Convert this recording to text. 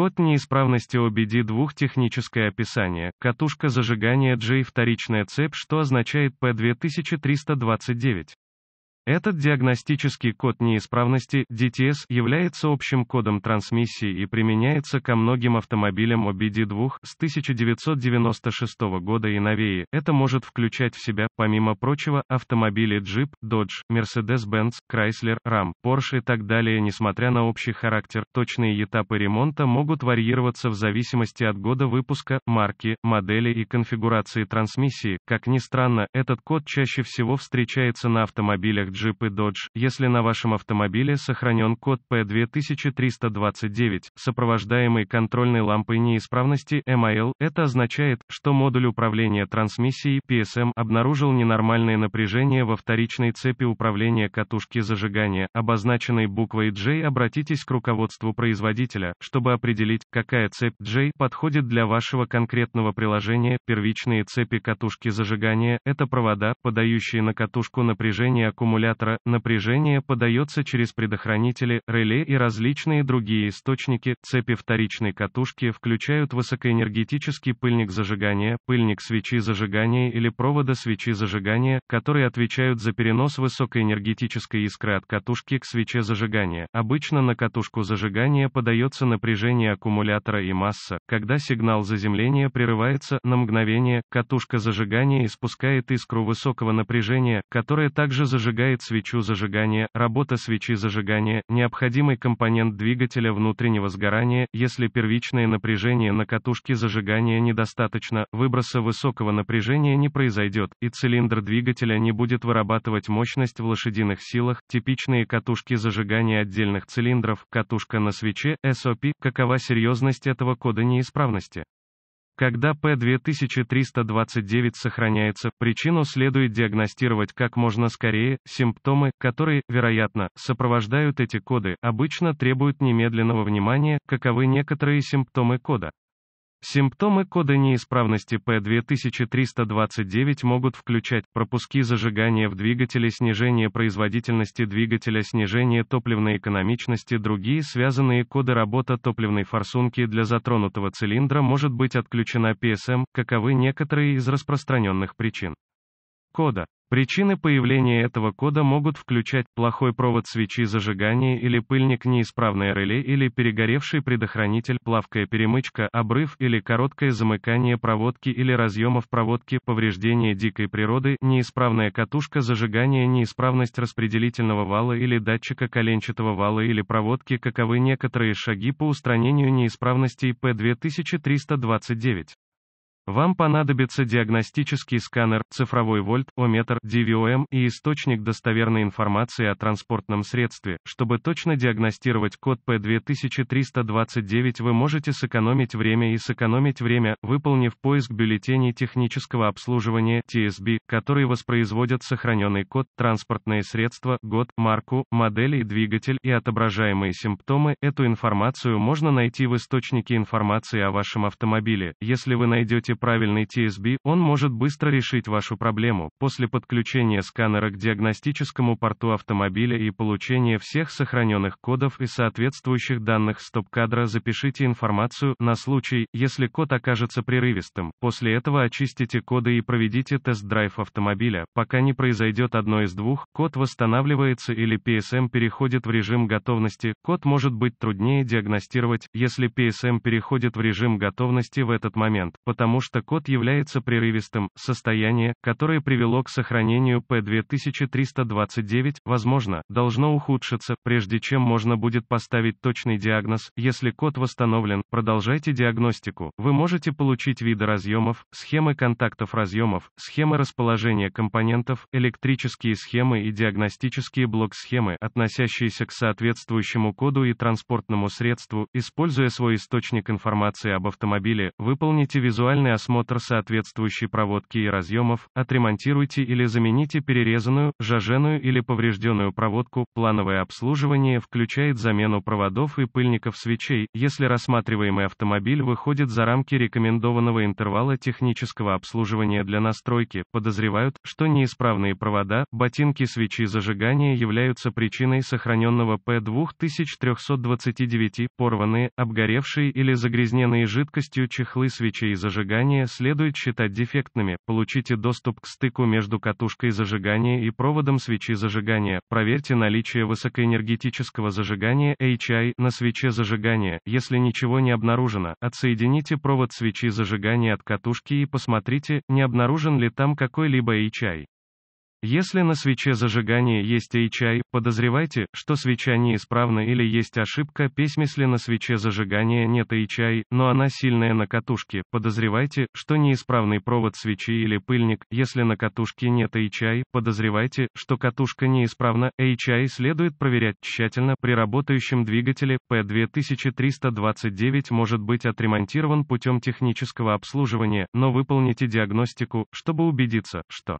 Код неисправности OBD2 техническое описание, катушка зажигания J вторичная цепь, что означает P2329. Этот диагностический код неисправности DTS является общим кодом трансмиссии и применяется ко многим автомобилям OBD2 с 1996 года и новее. Это может включать в себя, помимо прочего, автомобили Jeep, Dodge, Mercedes-Benz, Chrysler, Ram, Porsche и так далее. Несмотря на общий характер, точные этапы ремонта могут варьироваться в зависимости от года выпуска, марки, модели и конфигурации трансмиссии. Как ни странно, этот код чаще всего встречается на автомобилях Джип и Додж, если на вашем автомобиле сохранен код P2329, сопровождаемый контрольной лампой неисправности MIL, это означает, что модуль управления трансмиссией PSM обнаружил ненормальное напряжение во вторичной цепи управления катушки зажигания, обозначенной буквой J. Обратитесь к руководству производителя, чтобы определить, какая цепь J подходит для вашего конкретного приложения. Первичные цепи катушки зажигания – это провода, подающие на катушку напряжение аккумулятора аккумулятора, напряжение подается через предохранители, реле и различные другие источники, цепи вторичной катушки включают высокоэнергетический пыльник зажигания, пыльник свечи зажигания или провода свечи зажигания, которые отвечают за перенос высокоэнергетической искры от катушки к свече зажигания. Обычно на катушку зажигания подается напряжение аккумулятора и масса, когда сигнал заземления прерывается на мгновение, катушка зажигания испускает искру высокого напряжения, которая также зажигает составляет свечу зажигания, работа свечи зажигания, необходимый компонент двигателя внутреннего сгорания, если первичное напряжение на катушке зажигания недостаточно, выброса высокого напряжения не произойдет, и цилиндр двигателя не будет вырабатывать мощность в лошадиных силах, типичные катушки зажигания отдельных цилиндров, катушка на свече, SOP, какова серьезность этого кода неисправности. Когда P2329 сохраняется, причину следует диагностировать как можно скорее, симптомы, которые, вероятно, сопровождают эти коды, обычно требуют немедленного внимания, каковы некоторые симптомы кода. Симптомы кода неисправности P2329 могут включать пропуски зажигания в двигателе, снижение производительности двигателя, снижение топливной экономичности, другие связанные коды работа топливной форсунки для затронутого цилиндра может быть отключена PSM, каковы некоторые из распространенных причин. Кода Причины появления этого кода могут включать плохой провод свечи зажигания или пыльник неисправное реле или перегоревший предохранитель, плавкая перемычка, обрыв или короткое замыкание проводки или разъемов проводки, повреждение дикой природы, неисправная катушка зажигания, неисправность распределительного вала или датчика коленчатого вала или проводки, каковы некоторые шаги по устранению неисправностей P2329. Вам понадобится диагностический сканер, цифровой вольт, ометр, DVOM и источник достоверной информации о транспортном средстве. Чтобы точно диагностировать код P2329 вы можете сэкономить время и сэкономить время, выполнив поиск бюллетеней технического обслуживания TSB, которые воспроизводят сохраненный код, транспортные средства, год, марку, модель и двигатель и отображаемые симптомы. Эту информацию можно найти в источнике информации о вашем автомобиле. Если вы найдете правильный TSB, он может быстро решить вашу проблему, после подключения сканера к диагностическому порту автомобиля и получения всех сохраненных кодов и соответствующих данных стоп-кадра запишите информацию, на случай, если код окажется прерывистым, после этого очистите коды и проведите тест-драйв автомобиля, пока не произойдет одно из двух, код восстанавливается или PSM переходит в режим готовности, код может быть труднее диагностировать, если PSM переходит в режим готовности в этот момент, потому что что код является прерывистым, состояние, которое привело к сохранению P2329, возможно, должно ухудшиться, прежде чем можно будет поставить точный диагноз, если код восстановлен, продолжайте диагностику. Вы можете получить виды разъемов, схемы контактов разъемов, схемы расположения компонентов, электрические схемы и диагностические блок-схемы, относящиеся к соответствующему коду и транспортному средству, используя свой источник информации об автомобиле, выполните визуальное тщательный осмотр соответствующей проводки и разъемов, отремонтируйте или замените перерезанную, жаженную или поврежденную проводку. Плановое обслуживание включает замену проводов и пыльников свечей, если рассматриваемый автомобиль выходит за рамки рекомендованного интервала технического обслуживания для настройки. Подозревают, что неисправные провода, ботинки свечи зажигания являются причиной сохраненного P2329, порванные, обгоревшие или загрязненные жидкостью чехлы свечей зажигания зажигания следует считать дефектными. Получите доступ к стыку между катушкой зажигания и проводом свечи зажигания. Проверьте наличие высокоэнергетического зажигания HI на свече зажигания. Если ничего не обнаружено, отсоедините провод свечи зажигания от катушки и посмотрите, не обнаружен ли там какой-либо HI. Если на свече зажигания есть и чай, подозревайте, что свеча неисправна или есть ошибка письм. Если на свече зажигания нет и чай, но она сильная на катушке, подозревайте, что неисправный провод свечи или пыльник. Если на катушке нет и чай, подозревайте, что катушка неисправна. И чай следует проверять тщательно. При работающем двигателе P2329 может быть отремонтирован путем технического обслуживания, но выполните диагностику, чтобы убедиться, что